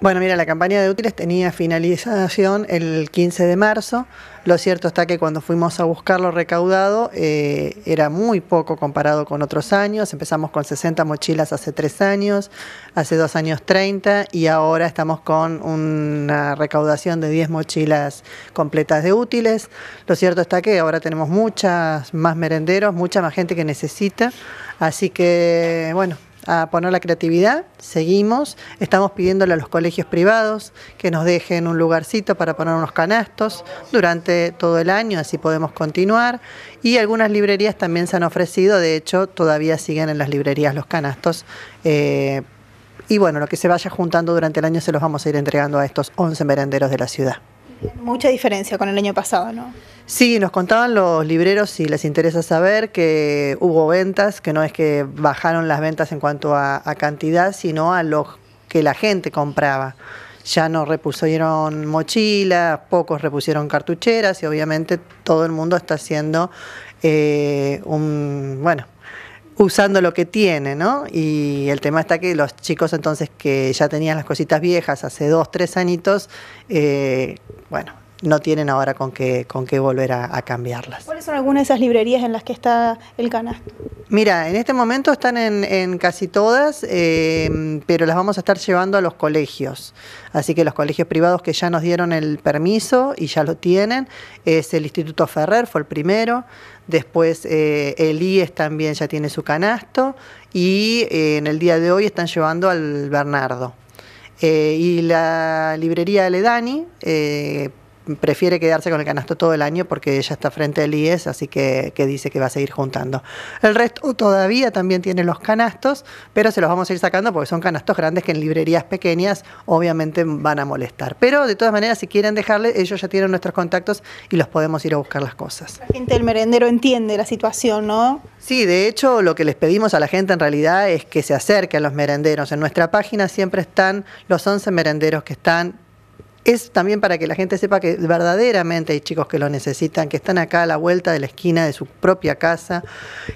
Bueno, mira, la campaña de útiles tenía finalización el 15 de marzo. Lo cierto está que cuando fuimos a buscar lo recaudado eh, era muy poco comparado con otros años. Empezamos con 60 mochilas hace tres años, hace dos años 30 y ahora estamos con una recaudación de 10 mochilas completas de útiles. Lo cierto está que ahora tenemos muchas más merenderos, mucha más gente que necesita. Así que, bueno, a poner la creatividad, seguimos, estamos pidiéndole a los colegios privados que nos dejen un lugarcito para poner unos canastos durante todo el año, así podemos continuar. Y algunas librerías también se han ofrecido, de hecho todavía siguen en las librerías los canastos. Eh, y bueno, lo que se vaya juntando durante el año se los vamos a ir entregando a estos 11 merenderos de la ciudad mucha diferencia con el año pasado, ¿no? Sí, nos contaban los libreros, si les interesa saber, que hubo ventas, que no es que bajaron las ventas en cuanto a, cantidad, sino a lo que la gente compraba. Ya no repusieron mochilas, pocos repusieron cartucheras y obviamente todo el mundo está haciendo eh, un, bueno, usando lo que tiene, ¿no? Y el tema está que los chicos entonces que ya tenían las cositas viejas hace dos, tres añitos, eh, bueno, no tienen ahora con qué, con volver a, cambiarlas. ¿Cuáles son algunas de esas librerías en las que está el canasto? Mira, en este momento están en, casi todas, eh, pero las vamos a estar llevando a los colegios. Así que los colegios privados que ya nos dieron el permiso y ya lo tienen, es el Instituto Ferrer, fue el primero. Después eh, el IES también ya tiene su canasto y eh, en el día de hoy están llevando al Bernardo. y la librería Ledani prefiere quedarse con el canasto todo el año porque ella está frente al IES, así que, dice que va a seguir juntando. El resto todavía también tiene los canastos, pero se los vamos a ir sacando porque son canastos grandes que en librerías pequeñas obviamente van a molestar. Pero de todas maneras, si quieren dejarle, ellos ya tienen nuestros contactos y los podemos ir a buscar las cosas. La gente del merendero entiende la situación, ¿no? Sí, de hecho lo que les pedimos a la gente en realidad es que se acerque a los merenderos. En nuestra página siempre están los 11 merenderos que están es también para que la gente sepa que verdaderamente hay chicos que lo necesitan, que están acá a la vuelta de la esquina de su propia casa,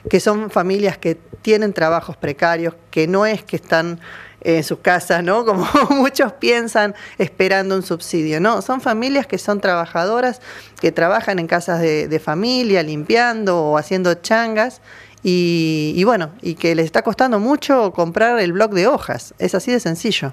que son familias que tienen trabajos precarios, que no es que están en sus casas, ¿no? Como muchos piensan, esperando un subsidio. No, son familias que son trabajadoras, que trabajan en casas de, familia, limpiando o haciendo changas. Y, y bueno, y que les está costando mucho comprar el bloc de hojas. Es así de sencillo.